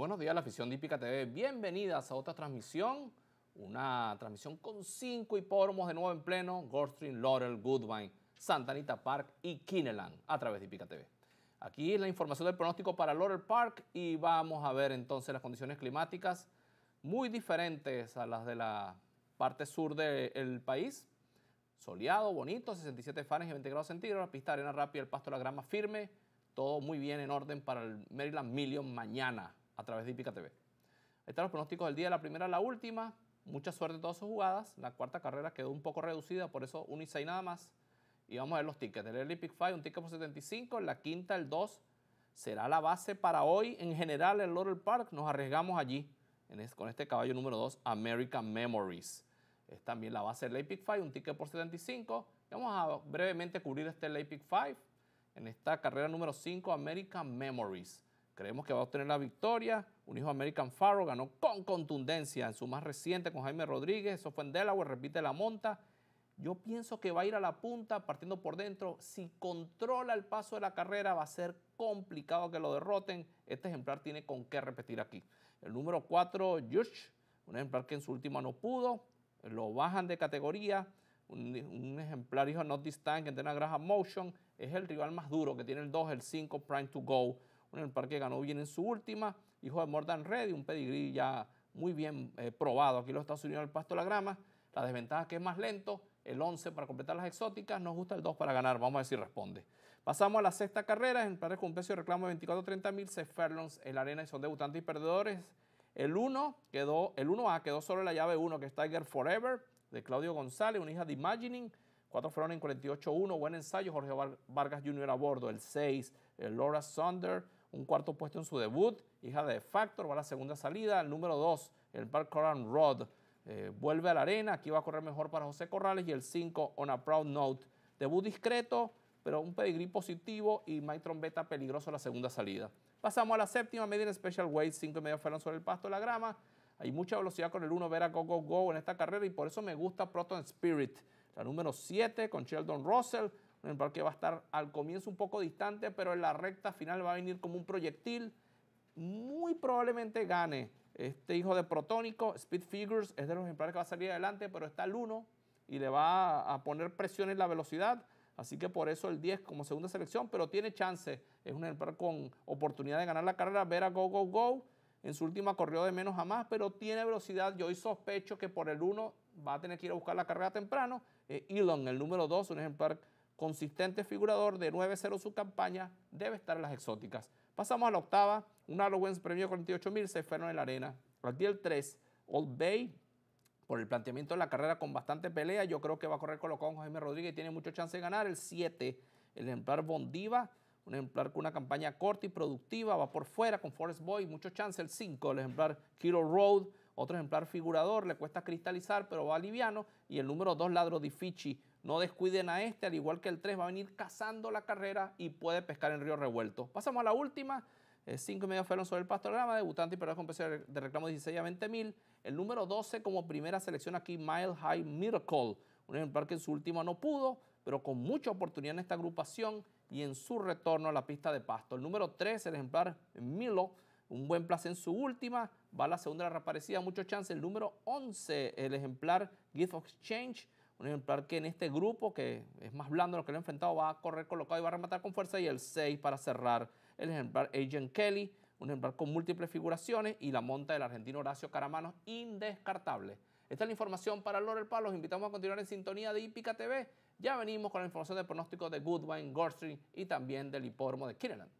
buenos días, la afición de Hípica TV. Bienvenidas a otra transmisión, una transmisión con cinco hipódromos de nuevo en pleno, Goldstream, Laurel, Goodwine, Santa Anita Park y Kineland a través de Hípica TV. Aquí la información del pronóstico para Laurel Park y vamos a ver entonces las condiciones climáticas muy diferentes a las de la parte sur del país. Soleado, bonito, 67 fanes y 20 grados centígrados, la pista arena rápida, el pasto, la grama firme, todo muy bien en orden para el Maryland Million mañana, a través de Ipica TV. Ahí están los pronósticos del día, la primera, la última. Mucha suerte en todas sus jugadas. La cuarta carrera quedó un poco reducida, por eso 1 y 6 nada más. Y vamos a ver los tickets. El Early 5, un ticket por 75. La quinta, el 2, será la base para hoy. En general, el Laurel Park nos arriesgamos allí con este caballo número 2, American Memories. Es también la base del Late Five, 5, un ticket por 75. vamos a brevemente cubrir este Late Pick 5 en esta carrera número 5, American Memories. Creemos que va a obtener la victoria. Un hijo American Farrow ganó con contundencia en su más reciente con Jaime Rodríguez. Eso fue en Delaware, repite la monta. Yo pienso que va a ir a la punta partiendo por dentro. Si controla el paso de la carrera, va a ser complicado que lo derroten. Este ejemplar tiene con qué repetir aquí. El número 4, Yush, un ejemplar que en su última no pudo. Lo bajan de categoría. Un, ejemplar hijo Not This Time que tiene una Motion. Es el rival más duro que tiene el 2, el 5, Prime to Go bueno, el parque ganó bien en su última, hijo de Mordan Reddy, un pedigrí ya muy bien eh, probado. Aquí en los Estados Unidos el pasto la grama. La desventaja que es más lento, el 11 para completar las exóticas, nos gusta el 2 para ganar, vamos a ver si responde. Pasamos a la sexta carrera, en parque con un precio de reclamo de 24-30 mil, se en la arena y son debutantes y perdedores. El 1 quedó, el 1A quedó solo en la llave 1, que es Tiger Forever, de Claudio González, una hija de Imagining. Cuatro fueron en 48-1, buen ensayo, Jorge Vargas Jr. a bordo, el 6, eh, Laura Sonder un cuarto puesto en su debut, hija de Factor, va a la segunda salida. El número 2, el park Rod, eh, vuelve a la arena, aquí va a correr mejor para José Corrales. Y el 5, On a Proud Note, debut discreto, pero un pedigrí positivo y Mike Trombeta peligroso en la segunda salida. Pasamos a la séptima, media Special Weight, 5 y medio fueron sobre el pasto de la grama. Hay mucha velocidad con el 1, Vera Go Go Go en esta carrera y por eso me gusta Proton Spirit. La número 7 con Sheldon Russell un ejemplar que va a estar al comienzo un poco distante, pero en la recta final va a venir como un proyectil. Muy probablemente gane este hijo de Protónico, Speed Figures, es de los ejemplares que va a salir adelante, pero está el 1 y le va a poner presión en la velocidad. Así que por eso el 10 como segunda selección, pero tiene chance. Es un ejemplar con oportunidad de ganar la carrera. Vera Go Go Go en su última corrió de menos a más, pero tiene velocidad. Yo hoy sospecho que por el 1 va a tener que ir a buscar la carrera temprano. Eh, Elon, el número 2, un ejemplar consistente figurador de 9-0 su campaña, debe estar en las exóticas. Pasamos a la octava, un Halloween premio 48.000, se fueron en la arena. Aquí el 3, Old Bay, por el planteamiento de la carrera con bastante pelea, yo creo que va a correr colocado con Jaime Rodríguez, tiene mucho chance de ganar. El 7, el ejemplar Bondiva, un ejemplar con una campaña corta y productiva, va por fuera con Forest Boy, mucho chance. El 5, el ejemplar Kilo Road, otro ejemplar figurador, le cuesta cristalizar, pero va liviano. Y el número 2, Ladro Fichi. No descuiden a este, al igual que el 3, va a venir cazando la carrera y puede pescar en río revuelto. Pasamos a la última. 5 eh, y medio fueron sobre el pastograma, debutante y perdedor con de reclamo 16 a 20 mil. El número 12 como primera selección aquí, Mile High Miracle. Un ejemplar que en su última no pudo, pero con mucha oportunidad en esta agrupación y en su retorno a la pista de pasto. El número 3, el ejemplar Milo, un buen placer en su última, va a la segunda reaparecida, mucho chance. El número 11, el ejemplar Gift of Exchange, un ejemplar que en este grupo, que es más blando lo que lo ha enfrentado, va a correr colocado y va a rematar con fuerza. Y el 6 para cerrar el ejemplar Agent Kelly, un ejemplar con múltiples figuraciones y la monta del argentino Horacio Caramanos, indescartable. Esta es la información para Lorel Palo. Los invitamos a continuar en sintonía de Hípica TV. Ya venimos con la información del pronóstico de Goodwin, Goldstream y también del hipódromo de Kineland.